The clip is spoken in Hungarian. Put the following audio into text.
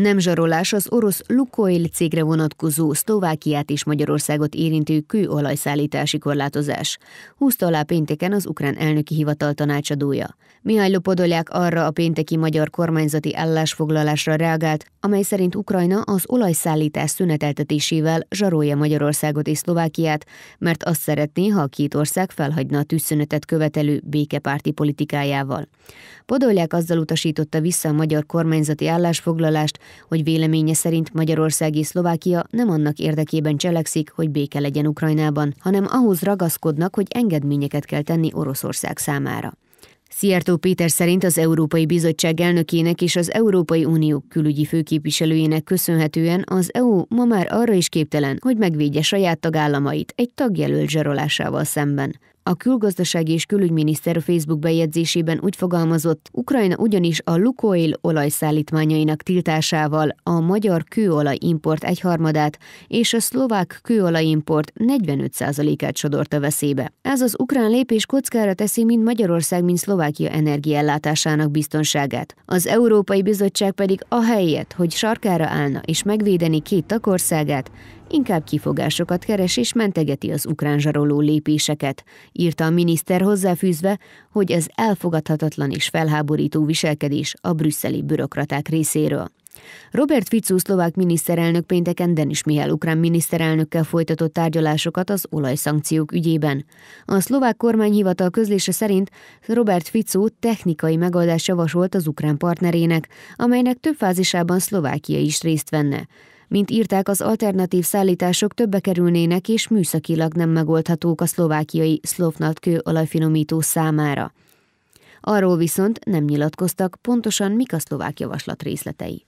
Nem zsarolás az orosz Lukoil cégre vonatkozó Szlovákiát és Magyarországot érintő kőolajszállítási korlátozás. Húzta alá pénteken az ukrán elnöki hivatal tanácsadója. Mihály Lopodolják arra a pénteki magyar kormányzati állásfoglalásra reagált, amely szerint Ukrajna az olajszállítás szüneteltetésével zsarolja Magyarországot és Szlovákiát, mert azt szeretné, ha a két ország felhagyna a tűzszünetet követelő békepárti politikájával. Podolják azzal utasította vissza a magyar kormányzati állásfoglalást, hogy véleménye szerint Magyarország és Szlovákia nem annak érdekében cselekszik, hogy béke legyen Ukrajnában, hanem ahhoz ragaszkodnak, hogy engedményeket kell tenni Oroszország számára. Szijjártó Péter szerint az Európai Bizottság elnökének és az Európai Unió külügyi főképviselőjének köszönhetően az EU ma már arra is képtelen, hogy megvédje saját tagállamait egy tagjelölt zsarolásával szemben. A külgazdasági és külügyminiszter Facebook bejegyzésében úgy fogalmazott, Ukrajna ugyanis a Lukoil olajszállítmányainak tiltásával a magyar import egyharmadát és a szlovák import 45%-át sodorta veszélybe. Ez az ukrán lépés kockára teszi mind Magyarország, mind Szlovákia energiellátásának biztonságát. Az Európai Bizottság pedig a helyet, hogy sarkára állna és megvédeni két tagországát, inkább kifogásokat keres és mentegeti az ukrán zsaroló lépéseket, írta a miniszter hozzáfűzve, hogy ez elfogadhatatlan és felháborító viselkedés a brüsszeli bürokraták részéről. Robert Ficu szlovák miniszterelnök pénteken Denis Mihály ukrán miniszterelnökkel folytatott tárgyalásokat az olajszankciók ügyében. A szlovák kormányhivatal közlése szerint Robert Ficu technikai megoldást javasolt az ukrán partnerének, amelynek több fázisában Szlovákia is részt venne. Mint írták, az alternatív szállítások többe kerülnének és műszakilag nem megoldhatók a szlovákiai szlovnatkő olajfinomító számára. Arról viszont nem nyilatkoztak pontosan mik a szlovák javaslat részletei.